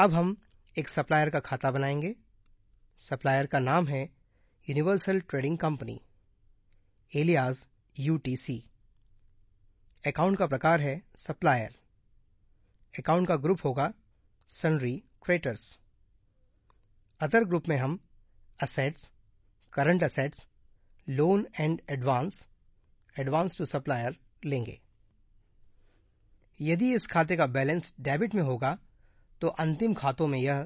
अब हम एक सप्लायर का खाता बनाएंगे सप्लायर का नाम है universal trading company alias UTC account का प्रकार है सप्लायर अकाउंट का ग्रुप होगा सनरी क्रेटर्स अदर ग्रुप में हम assets current assets loan and advance advance to supplier लेंगे यदि इस खाते का बैलेंस डेबिट में होगा तो अंतिम खातों में यह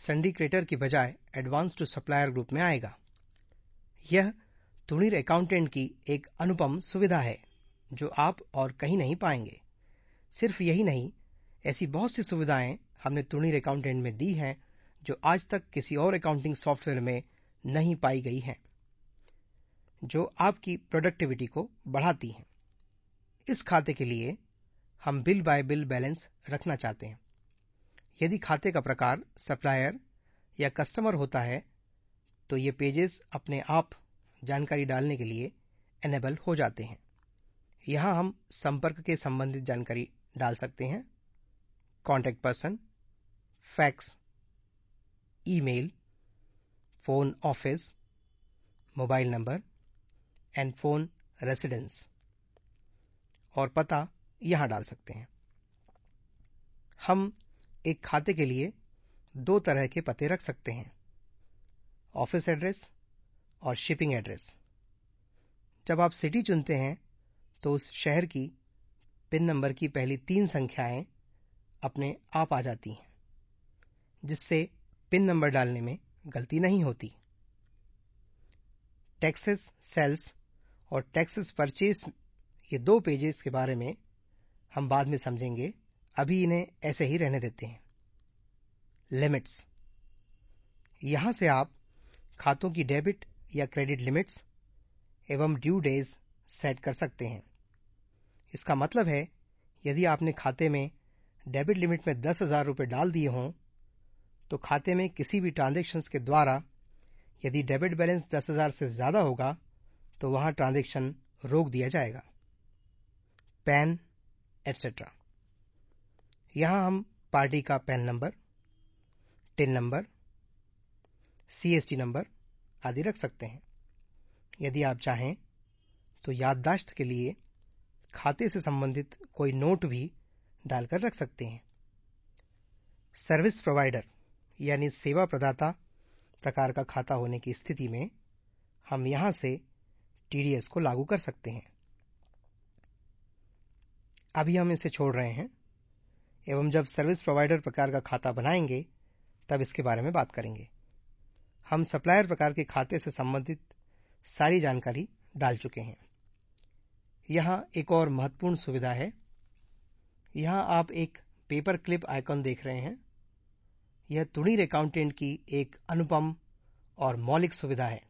सिंडिकेटर की बजाय एडवांस टू सप्लायर ग्रुप में आएगा यह तुणीर अकाउंटेंट की एक अनुपम सुविधा है जो आप और कहीं नहीं पाएंगे सिर्फ यही नहीं ऐसी बहुत सी सुविधाएं हमने तुणीर अकाउंटेंट में दी हैं जो आज तक किसी और अकाउंटिंग सॉफ्टवेयर में नहीं पाई गई हैं जो आपकी प्रोडक्टिविटी को बढ़ाती हैं इस खाते के लिए हम बिल बाय बिल बैलेंस रखना चाहते हैं यदि खाते का प्रकार सप्लायर या कस्टमर होता है तो ये पेजेस अपने आप जानकारी डालने के लिए एनेबल हो जाते हैं यहां हम संपर्क के संबंधित जानकारी डाल सकते हैं contact person fax email, phone office mobile number and phone residence और पता यहां डाल सकते हैं हम एक खाते के लिए दो तरह के पते रख सकते हैं ऑफिस एड्रेस और शिपिंग एड्रेस जब आप सिटी चुनते हैं तो उस शहर की पिन नंबर की पहली तीन संख्याएं अपने आप आ जाती हैं जिससे पिन नंबर डालने में गलती नहीं होती टैक्सेस सेल्स और टैक्सेस परचेस ये दो पेजेस के बारे में हम बाद में समझेंगे अभी इन्हें ऐसे ही रहने देते हैं लिमिट्स यहां से आप खातों की डेबिट या क्रेडिट लिमिट्स एवं ड्यू डेज सेट कर सकते हैं इसका मतलब है यदि आपने खाते में डेबिट लिमिट में दस हजार रुपये डाल दिए हों तो खाते में किसी भी ट्रांजेक्शन के द्वारा यदि डेबिट बैलेंस दस हजार से ज्यादा होगा तो वहां ट्रांजेक्शन रोक दिया जाएगा पैन एटसेट्रा यहां हम पार्टी का PAN number TIN number CST number आदि रख सकते हैं यदि आप चाहें तो याददाश्त के लिए खाते से संबंधित कोई नोट भी डालकर रख सकते हैं सर्विस प्रोवाइडर यानी सेवा प्रदाता प्रकार का खाता होने की स्थिति में हम यहां से टीडीएस को लागू कर सकते हैं अभी हम इसे छोड़ रहे हैं एवं जब सर्विस प्रोवाइडर प्रकार का खाता बनाएंगे तब इसके बारे में बात करेंगे हम सप्लायर प्रकार के खाते से संबंधित सारी जानकारी डाल चुके हैं यहां एक और महत्वपूर्ण सुविधा है यहां आप एक पेपर क्लिप आइकन देख रहे हैं यह तुणीर अकाउंटेंट की एक अनुपम और मौलिक सुविधा है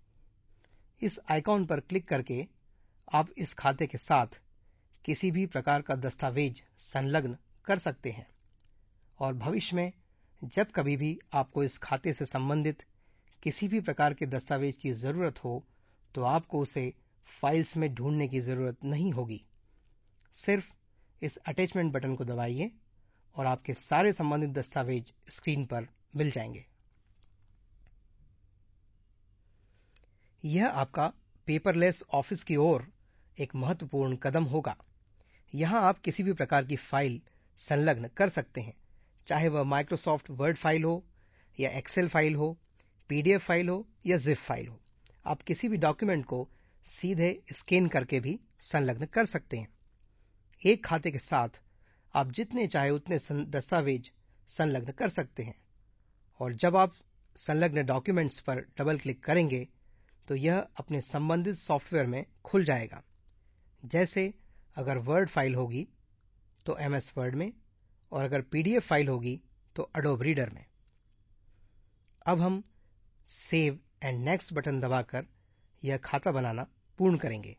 इस आइकॉन पर क्लिक करके आप इस खाते के साथ किसी भी प्रकार का दस्तावेज संलग्न कर सकते हैं और भविष्य में जब कभी भी आपको इस खाते से संबंधित किसी भी प्रकार के दस्तावेज की जरूरत हो तो आपको उसे फाइल्स में ढूंढने की जरूरत नहीं होगी सिर्फ इस अटैचमेंट बटन को दबाइए और आपके सारे संबंधित दस्तावेज स्क्रीन पर मिल जाएंगे यह आपका पेपरलेस ऑफिस की ओर एक महत्वपूर्ण कदम होगा यहां आप किसी भी प्रकार की फाइल संलग्न कर सकते हैं चाहे वह माइक्रोसॉफ्ट वर्ड फाइल हो या एक्सेल फाइल हो पीडीएफ फाइल हो या जिप फाइल हो आप किसी भी डॉक्यूमेंट को सीधे स्कैन करके भी संलग्न कर सकते हैं एक खाते के साथ आप जितने चाहे उतने दस्तावेज संलग्न कर सकते हैं और जब आप संलग्न डॉक्यूमेंट्स पर डबल क्लिक करेंगे तो यह अपने संबंधित सॉफ्टवेयर में खुल जाएगा जैसे अगर वर्ड फाइल होगी तो एम एस वर्ड में और अगर पीडीएफ फाइल होगी तो अडोब रीडर में अब हम सेव एंड नेक्स्ट बटन दबाकर यह खाता बनाना पूर्ण करेंगे